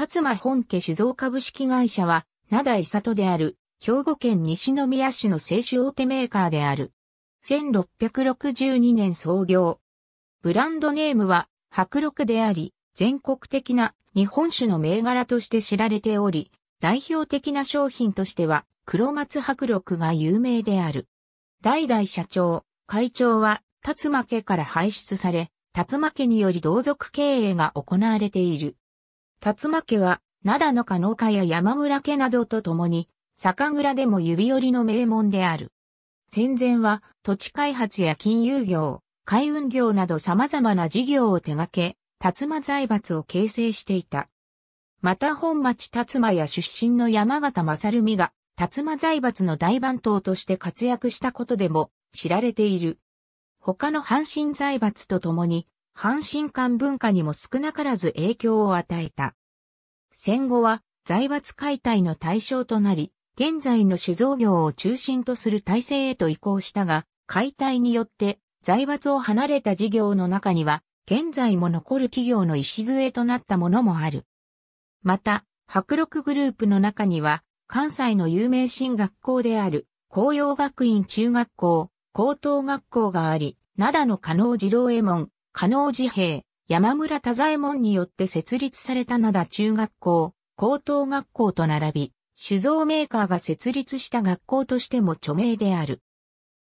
辰馬本家酒造株式会社は、名代里である、兵庫県西宮市の製酒大手メーカーである。1662年創業。ブランドネームは、白六であり、全国的な日本酒の銘柄として知られており、代表的な商品としては、黒松白六が有名である。代々社長、会長は、辰馬家から排出され、辰馬家により同族経営が行われている。辰馬家は、灘の加納家や山村家などと共に、酒蔵でも指折りの名門である。戦前は、土地開発や金融業、海運業など様々な事業を手掛け、辰馬財閥を形成していた。また本町辰馬や出身の山形正美が、辰馬財閥の大番頭として活躍したことでも知られている。他の阪神財閥と共に、阪神間文化にも少なからず影響を与えた。戦後は財閥解体の対象となり、現在の酒造業を中心とする体制へと移行したが、解体によって財閥を離れた事業の中には、現在も残る企業の礎となったものもある。また、白六グループの中には、関西の有名進学校である、紅葉学院中学校、高等学校があり、灘の加納二郎右衛門、加納治兵、山村多左衛門によって設立された灘中学校、高等学校と並び、酒造メーカーが設立した学校としても著名である。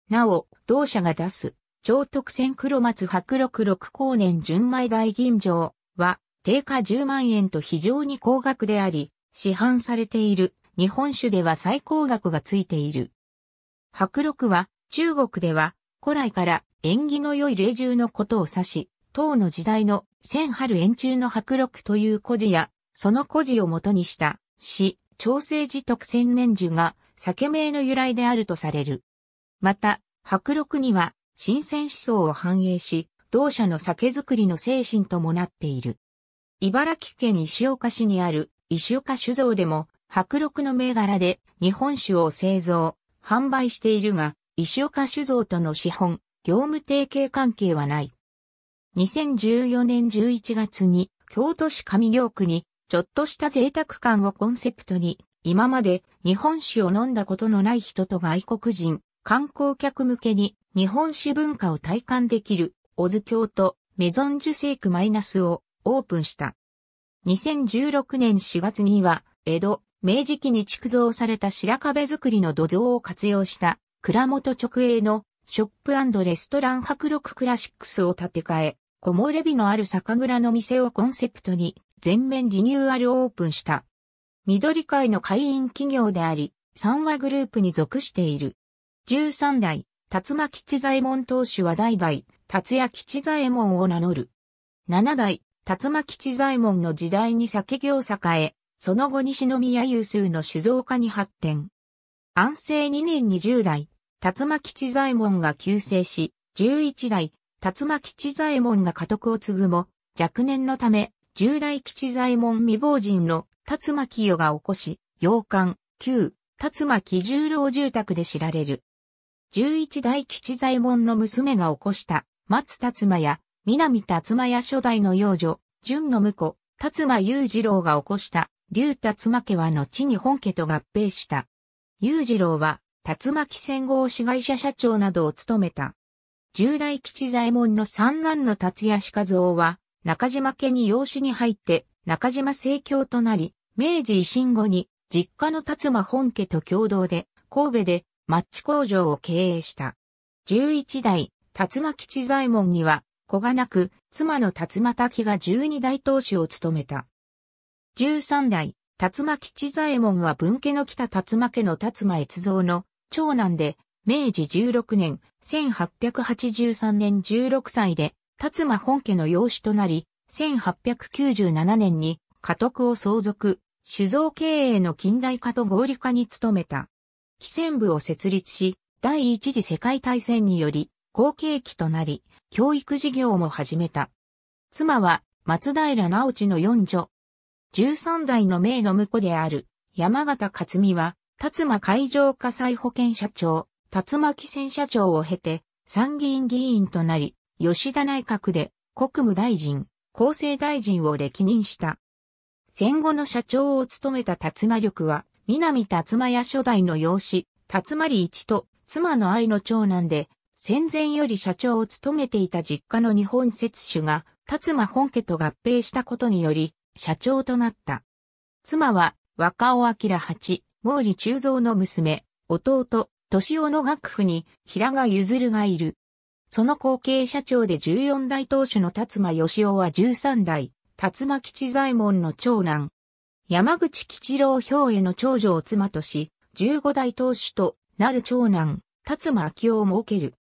なお、同社が出す、超特選黒松白六六光年純米大吟醸は、定価10万円と非常に高額であり、市販されている日本酒では最高額がついている。白六は中国では古来から縁起の良い霊獣のことを指し、唐の時代の千春円柱の白禄という古事や、その古事を元にした詩、長生時特千年樹が酒名の由来であるとされる。また、白禄には新鮮思想を反映し、同社の酒造りの精神ともなっている。茨城県石岡市にある石岡酒造でも白禄の銘柄で日本酒を製造、販売しているが、石岡酒造との資本、業務提携関係はない。2014年11月に京都市上京区にちょっとした贅沢感をコンセプトに今まで日本酒を飲んだことのない人と外国人、観光客向けに日本酒文化を体感できる小津京都メゾンジュセークマイナスをオープンした。2016年4月には江戸、明治期に築造された白壁造りの土蔵を活用した蔵元直営のショップレストラン白禄クラシックスを建て替え、木漏れ日のある酒蔵の店をコンセプトに全面リニューアルオープンした。緑会の会員企業であり、三和グループに属している。13代、辰馬吉左衛門当主は代々、辰也吉左衛門を名乗る。7代、辰馬吉左衛門の時代に酒業栄え、その後西宮有数の酒造家に発展。安政2年20代、辰巻吉左衛門が急逝し、11代、辰巻吉左衛門が家督を継ぐも、若年のため、10代吉左衛門未亡人の辰巻世が起こし、洋館、旧、竜巻十郎住宅で知られる。11代吉左衛門の娘が起こした、松辰馬や、南辰馬や初代の養女、純の婿、辰馬雄二郎が起こした、竜辰馬家は後に本家と合併した。裕次郎は、竜巻戦後市会社社長などを務めた。十代吉左衛門の三男の達也鹿蔵は、中島家に養子に入って、中島政教となり、明治維新後に、実家の辰馬本家と共同で、神戸で、マッチ工場を経営した。十一代、辰馬吉左衛門には、子がなく、妻の辰馬滝が十二代当主を務めた。十三代、辰馬吉左衛門は分家の北辰馬家の辰馬越蔵の長男で、明治16年、1883年16歳で、辰馬本家の養子となり、1897年に家督を相続、酒造経営の近代化と合理化に努めた。汽船部を設立し、第一次世界大戦により、後継期となり、教育事業も始めた。妻は、松平直地の四女。13代の名の婿である、山形克美は、辰馬海上火災保険社長、辰馬汽船社長を経て、参議院議員となり、吉田内閣で国務大臣、厚生大臣を歴任した。戦後の社長を務めた辰馬力は、南辰馬屋初代の養子、辰馬里一と妻の愛の長男で、戦前より社長を務めていた実家の日本摂取が、辰馬本家と合併したことにより、社長となった。妻は、若尾明八、毛利中蔵の娘、弟、敏夫の学府に平賀譲がいる。その後継社長で14代当主の辰馬義夫は13代、辰馬吉左衛門の長男。山口吉郎兵衛の長女を妻とし、15代当主となる長男、辰馬昭夫を設ける。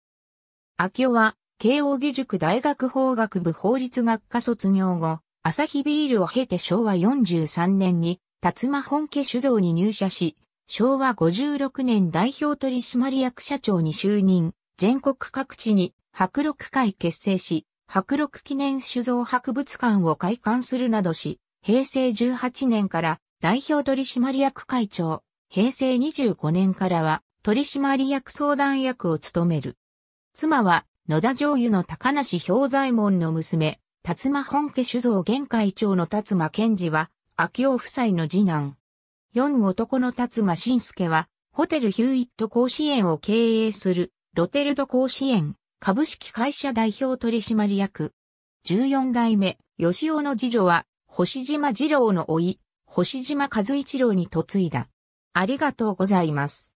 昭夫は、慶応義塾大学法学部法律学科卒業後、朝日ビールを経て昭和43年に辰馬本家酒造に入社し、昭和56年代表取締役社長に就任、全国各地に白禄会結成し、白禄記念酒造博物館を開館するなどし、平成18年から代表取締役会長、平成25年からは取締役相談役を務める。妻は野田醤油の高梨氷左衛門の娘、辰馬本家酒造現会長の辰馬健二は、秋尾夫妻の次男。四男の辰馬晋介は、ホテルヒューイット甲子園を経営する、ロテルド甲子園、株式会社代表取締役。十四代目、吉尾の次女は、星島二郎の甥、星島和一郎に嫁いだ。ありがとうございます。